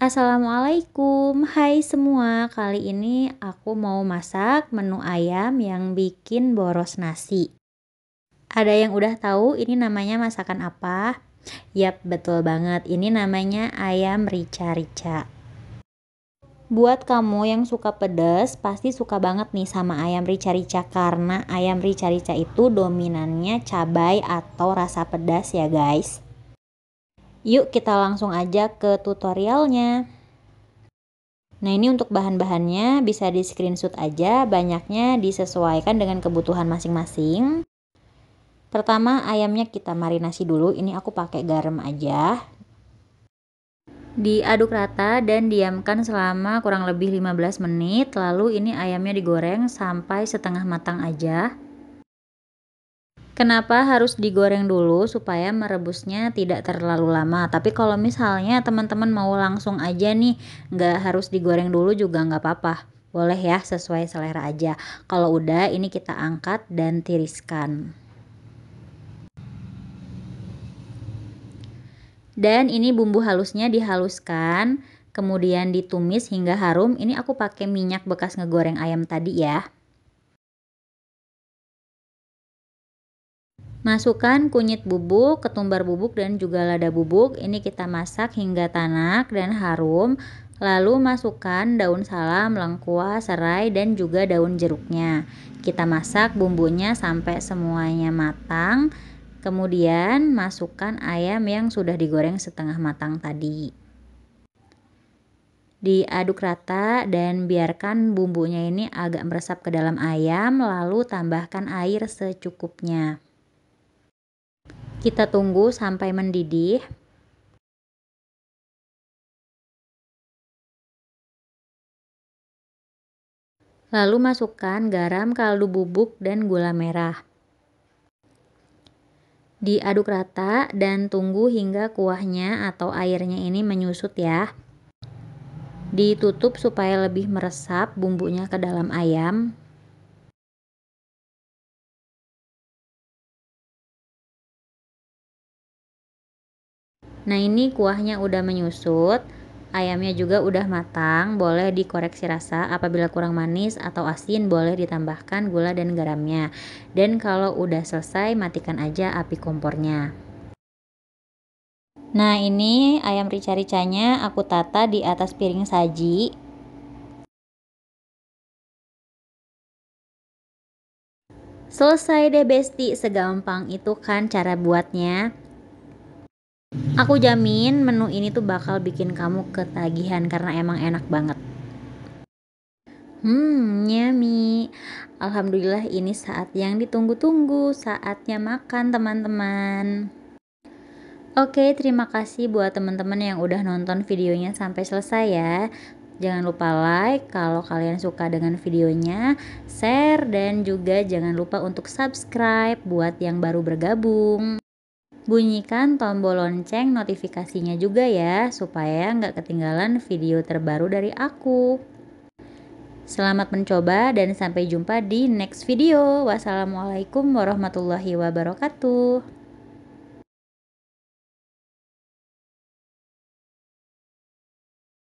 Assalamualaikum, hai semua. Kali ini aku mau masak menu ayam yang bikin boros nasi. Ada yang udah tahu ini namanya masakan apa? Yap, betul banget. Ini namanya ayam rica-rica. Buat kamu yang suka pedas, pasti suka banget nih sama ayam rica-rica karena ayam rica-rica itu dominannya cabai atau rasa pedas ya guys. Yuk kita langsung aja ke tutorialnya. Nah ini untuk bahan-bahannya bisa di screenshot aja, banyaknya disesuaikan dengan kebutuhan masing-masing. Pertama ayamnya kita marinasi dulu, ini aku pakai garam aja. Diaduk rata dan diamkan selama kurang lebih 15 menit, lalu ini ayamnya digoreng sampai setengah matang aja. Kenapa harus digoreng dulu supaya merebusnya tidak terlalu lama. Tapi kalau misalnya teman-teman mau langsung aja nih, nggak harus digoreng dulu juga nggak apa-apa. Boleh ya, sesuai selera aja. Kalau udah, ini kita angkat dan tiriskan. Dan ini bumbu halusnya dihaluskan, kemudian ditumis hingga harum. Ini aku pakai minyak bekas ngegoreng ayam tadi ya. Masukkan kunyit bubuk, ketumbar bubuk dan juga lada bubuk. Ini kita masak hingga tanak dan harum. Lalu masukkan daun salam, lengkuas, serai dan juga daun jeruknya. Kita masak bumbunya sampai semuanya matang. Kemudian masukkan ayam yang sudah digoreng setengah matang tadi. Diaduk rata dan biarkan bumbunya ini agak meresap ke dalam ayam, lalu tambahkan air secukupnya. Kita tunggu sampai mendidih. Lalu masukkan garam kaldu bubuk dan gula merah. Diaduk rata dan tunggu hingga kuahnya atau airnya ini menyusut ya. Ditutup supaya lebih meresap bumbunya ke dalam ayam. Nah ini kuahnya udah menyusut, ayamnya juga udah matang, boleh dikoreksi rasa apabila kurang manis atau asin boleh ditambahkan gula dan garamnya. Dan kalau udah selesai matikan aja api kompornya. Nah ini ayam rica-ricanya aku tata di atas piring saji Selesai deh Besti, segampang itu kan cara buatnya. Aku jamin menu ini tuh bakal bikin kamu ketagihan karena emang enak banget. Hmm, nyami. Alhamdulillah ini saat yang ditunggu-tunggu, saatnya makan teman-teman. Oke, terima kasih buat teman-teman yang udah nonton videonya sampai selesai ya. Jangan lupa like kalau kalian suka dengan videonya, share, dan juga jangan lupa untuk subscribe buat yang baru bergabung. Bunyikan tombol lonceng notifikasinya juga ya, supaya nggak ketinggalan video terbaru dari aku. Selamat mencoba dan sampai jumpa di next video. Wassalamualaikum warahmatullahi wabarakatuh.